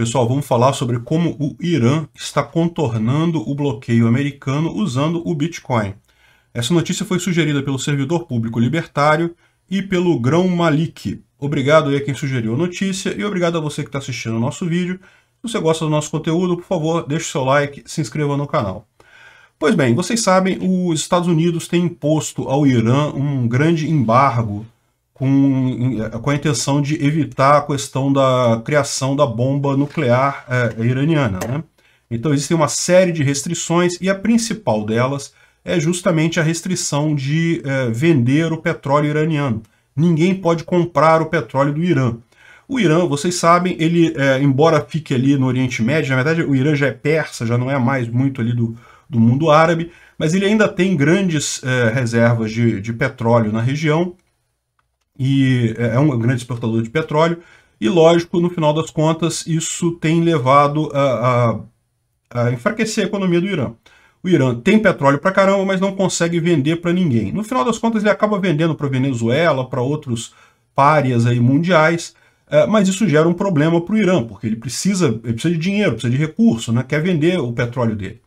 Pessoal, vamos falar sobre como o Irã está contornando o bloqueio americano usando o Bitcoin. Essa notícia foi sugerida pelo servidor público libertário e pelo Grão Malik. Obrigado aí a quem sugeriu a notícia e obrigado a você que está assistindo o nosso vídeo. Se você gosta do nosso conteúdo, por favor, deixe seu like, se inscreva no canal. Pois bem, vocês sabem, os Estados Unidos têm imposto ao Irã um grande embargo com, com a intenção de evitar a questão da criação da bomba nuclear é, iraniana. Né? Então existem uma série de restrições e a principal delas é justamente a restrição de é, vender o petróleo iraniano. Ninguém pode comprar o petróleo do Irã. O Irã, vocês sabem, ele, é, embora fique ali no Oriente Médio, na verdade o Irã já é persa, já não é mais muito ali do, do mundo árabe, mas ele ainda tem grandes é, reservas de, de petróleo na região e é, é um grande exportador de petróleo. E lógico, no final das contas, isso tem levado a, a, a enfraquecer a economia do Irã. O Irã tem petróleo para caramba, mas não consegue vender para ninguém. No final das contas, ele acaba vendendo para a Venezuela, para outros párias aí mundiais, é, mas isso gera um problema para o Irã, porque ele precisa, ele precisa de dinheiro, precisa de recurso, né? quer vender o petróleo dele.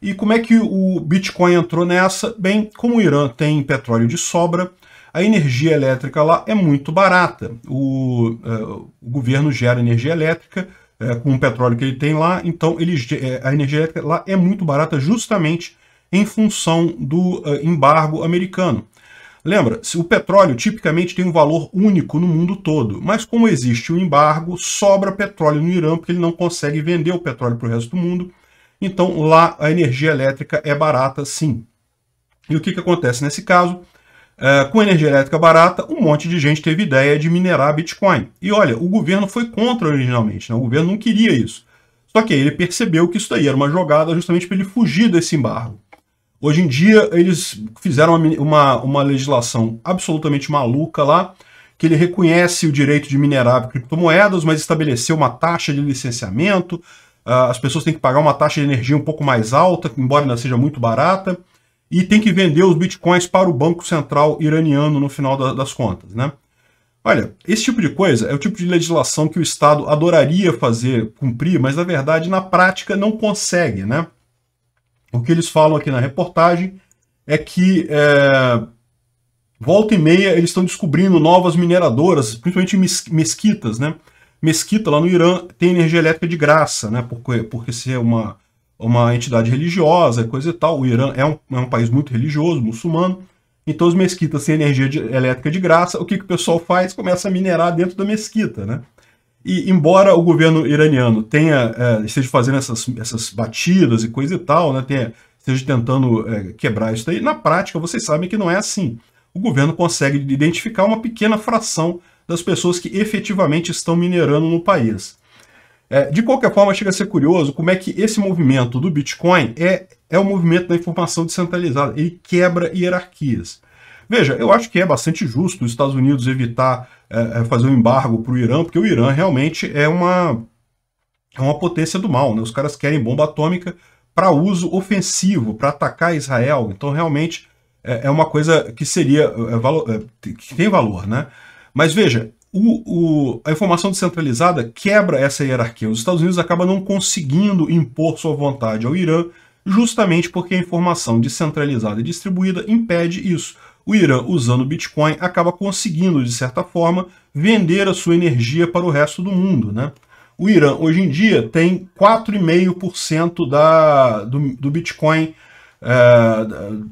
E como é que o Bitcoin entrou nessa? Bem, como o Irã tem petróleo de sobra, a energia elétrica lá é muito barata. O, uh, o governo gera energia elétrica uh, com o petróleo que ele tem lá, então ele, é, a energia elétrica lá é muito barata justamente em função do uh, embargo americano. Lembra, o petróleo tipicamente tem um valor único no mundo todo, mas como existe o um embargo, sobra petróleo no Irã porque ele não consegue vender o petróleo para o resto do mundo. Então lá a energia elétrica é barata sim. E o que, que acontece nesse caso? Uh, com energia elétrica barata, um monte de gente teve ideia de minerar Bitcoin. E olha, o governo foi contra originalmente, né? o governo não queria isso. Só que aí ele percebeu que isso daí era uma jogada justamente para ele fugir desse embargo. Hoje em dia, eles fizeram uma, uma, uma legislação absolutamente maluca lá, que ele reconhece o direito de minerar criptomoedas, mas estabeleceu uma taxa de licenciamento, uh, as pessoas têm que pagar uma taxa de energia um pouco mais alta, embora ainda seja muito barata e tem que vender os bitcoins para o Banco Central iraniano no final da, das contas, né? Olha, esse tipo de coisa é o tipo de legislação que o Estado adoraria fazer cumprir, mas na verdade na prática não consegue, né? O que eles falam aqui na reportagem é que é, volta e meia eles estão descobrindo novas mineradoras, principalmente mesquitas, né? Mesquita lá no Irã tem energia elétrica de graça, né? Porque, porque ser uma uma entidade religiosa, coisa e tal. O Irã é um, é um país muito religioso, muçulmano. Então as mesquitas têm energia de, elétrica de graça. O que, que o pessoal faz? Começa a minerar dentro da mesquita, né? E embora o governo iraniano tenha é, esteja fazendo essas, essas batidas e coisa e tal, né, tenha, esteja tentando é, quebrar isso daí, na prática vocês sabem que não é assim. O governo consegue identificar uma pequena fração das pessoas que efetivamente estão minerando no país. É, de qualquer forma, chega a ser curioso como é que esse movimento do Bitcoin é, é o um movimento da informação descentralizada. Ele quebra hierarquias. Veja, eu acho que é bastante justo os Estados Unidos evitar é, é fazer um embargo para o Irã, porque o Irã realmente é uma, é uma potência do mal. Né? Os caras querem bomba atômica para uso ofensivo, para atacar Israel. Então, realmente, é, é uma coisa que seria. É, é que tem valor, né? Mas veja, o, o, a informação descentralizada quebra essa hierarquia. Os Estados Unidos acabam não conseguindo impor sua vontade ao Irã, justamente porque a informação descentralizada e distribuída impede isso. O Irã, usando o Bitcoin, acaba conseguindo, de certa forma, vender a sua energia para o resto do mundo. Né? O Irã, hoje em dia, tem 4,5% do, do Bitcoin é,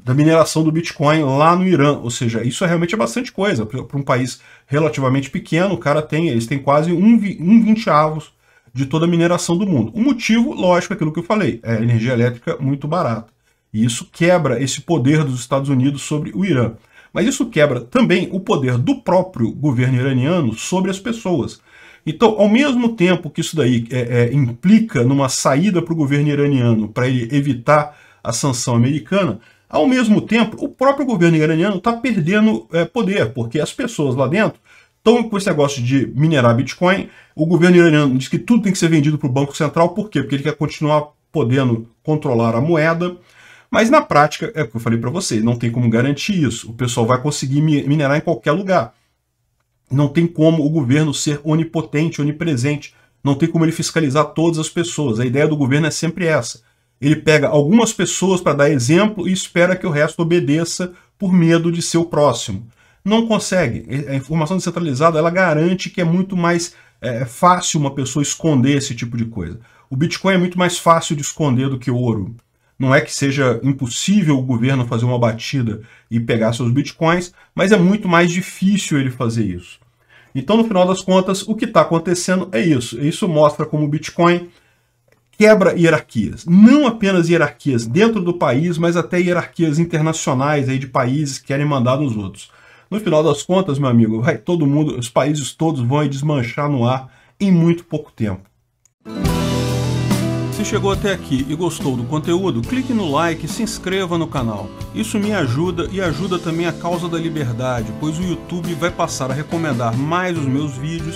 da mineração do Bitcoin lá no Irã. Ou seja, isso é realmente é bastante coisa. Para um país relativamente pequeno, o cara tem, eles têm quase um, um vinteavos de toda a mineração do mundo. O motivo, lógico, é aquilo que eu falei, é energia elétrica muito barata. E isso quebra esse poder dos Estados Unidos sobre o Irã. Mas isso quebra também o poder do próprio governo iraniano sobre as pessoas. Então, ao mesmo tempo que isso daí é, é, implica numa saída para o governo iraniano para ele evitar a sanção americana, ao mesmo tempo, o próprio governo iraniano está perdendo é, poder, porque as pessoas lá dentro estão com esse negócio de minerar Bitcoin. O governo iraniano diz que tudo tem que ser vendido para o Banco Central, por quê? Porque ele quer continuar podendo controlar a moeda. Mas na prática, é o que eu falei para vocês, não tem como garantir isso. O pessoal vai conseguir minerar em qualquer lugar. Não tem como o governo ser onipotente, onipresente. Não tem como ele fiscalizar todas as pessoas. A ideia do governo é sempre essa. Ele pega algumas pessoas para dar exemplo e espera que o resto obedeça por medo de ser o próximo. Não consegue. A informação descentralizada ela garante que é muito mais é, fácil uma pessoa esconder esse tipo de coisa. O Bitcoin é muito mais fácil de esconder do que ouro. Não é que seja impossível o governo fazer uma batida e pegar seus bitcoins, mas é muito mais difícil ele fazer isso. Então, no final das contas, o que está acontecendo é isso. Isso mostra como o Bitcoin quebra hierarquias, não apenas hierarquias dentro do país, mas até hierarquias internacionais aí de países que querem mandar nos outros. No final das contas, meu amigo, vai todo mundo, os países todos vão desmanchar no ar em muito pouco tempo. Se chegou até aqui e gostou do conteúdo, clique no like e se inscreva no canal. Isso me ajuda e ajuda também a causa da liberdade, pois o YouTube vai passar a recomendar mais os meus vídeos